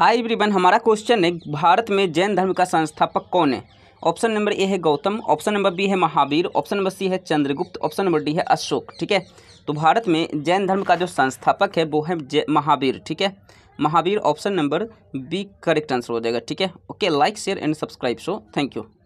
हाय ब्रिबन हमारा क्वेश्चन है भारत में जैन धर्म का संस्थापक कौन है ऑप्शन नंबर ए है गौतम ऑप्शन नंबर बी है महावीर ऑप्शन नंबर सी है चंद्रगुप्त ऑप्शन नंबर डी है अशोक ठीक है तो भारत में जैन धर्म का जो संस्थापक है वो है महावीर ठीक है Mahavir option number B correct answer हो जाएगा ठीक है okay like share and subscribe so thank you